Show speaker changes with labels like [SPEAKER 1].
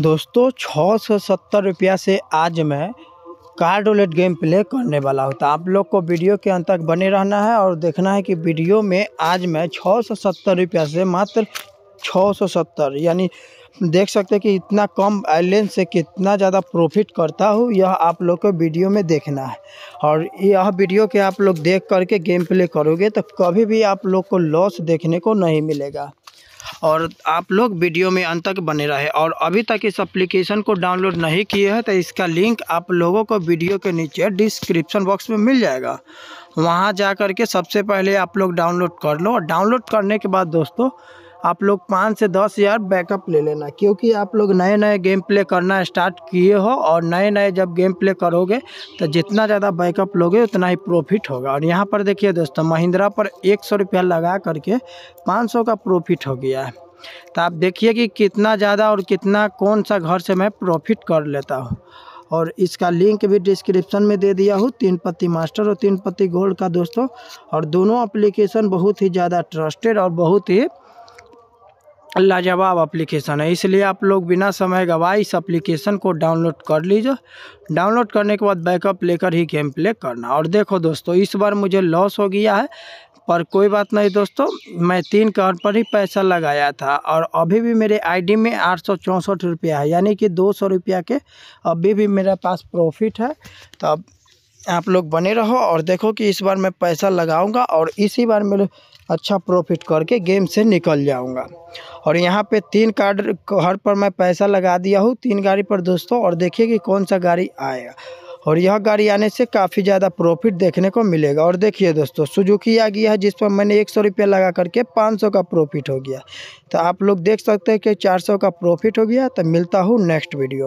[SPEAKER 1] दोस्तों छः सौ सत्तर रुपया से आज मैं कार्ड रोलेट गेम प्ले करने वाला हूँ तो आप लोग को वीडियो के अंत तक बने रहना है और देखना है कि वीडियो में आज मैं छः सौ सत्तर रुपया से मात्र छः सौ सत्तर यानी देख सकते हैं कि इतना कम बैलेंस से कितना ज़्यादा प्रॉफिट करता हूँ यह आप लोग को वीडियो में देखना है और यह वीडियो के आप लोग देख करके गेम प्ले करोगे तो कभी भी आप लोग को लॉस देखने को नहीं मिलेगा और आप लोग वीडियो में अंत तक बने रहे और अभी तक इस एप्लीकेशन को डाउनलोड नहीं किए हैं तो इसका लिंक आप लोगों को वीडियो के नीचे डिस्क्रिप्शन बॉक्स में मिल जाएगा वहाँ जा कर के सबसे पहले आप लोग डाउनलोड कर लो और डाउनलोड करने के बाद दोस्तों आप लोग पाँच से दस हज़ार बैकअप ले लेना क्योंकि आप लोग नए नए गेम प्ले करना स्टार्ट किए हो और नए नए जब गेम प्ले करोगे तो जितना ज़्यादा बैकअप लोगे उतना ही प्रॉफिट होगा और यहाँ पर देखिए दोस्तों महिंद्रा पर एक सौ रुपया लगा करके पाँच सौ का प्रॉफिट हो गया है तो आप देखिए कि कितना ज़्यादा और कितना कौन सा घर से मैं प्रॉफिट कर लेता हूँ और इसका लिंक भी डिस्क्रिप्शन में दे दिया हूँ तीन पत्ती मास्टर और तीन पत्ती गोल्ड का दोस्तों और दोनों एप्लीकेशन बहुत ही ज़्यादा ट्रस्टेड और बहुत ही लाजवाब एप्लीकेशन है इसलिए आप लोग बिना समय गवाए इस एप्लीकेशन को डाउनलोड कर लीजिए डाउनलोड करने के बाद बैकअप लेकर ही गेम प्ले करना और देखो दोस्तों इस बार मुझे लॉस हो गया है पर कोई बात नहीं दोस्तों मैं तीन कार्ड पर ही पैसा लगाया था और अभी भी मेरे आईडी में आठ सौ चौंसठ रुपया है यानी कि दो सौ रुपया के अभी भी मेरे पास प्रॉफिट है तो आप लोग बने रहो और देखो कि इस बार मैं पैसा लगाऊंगा और इसी बार मेरे अच्छा प्रॉफिट करके गेम से निकल जाऊंगा और यहाँ पे तीन कार्ड हर पर मैं पैसा लगा दिया हूँ तीन गाड़ी पर दोस्तों और देखिए कि कौन सा गाड़ी आएगा और यह गाड़ी आने से काफ़ी ज़्यादा प्रॉफिट देखने को मिलेगा और देखिए दोस्तों सुजुकी आ गया है जिस पर मैंने एक सौ रुपया लगा करके पाँच सौ का प्रॉफिट हो गया तो आप लोग देख सकते हैं कि चार सौ का प्रॉफिट हो गया तो मिलता हूँ नेक्स्ट वीडियो में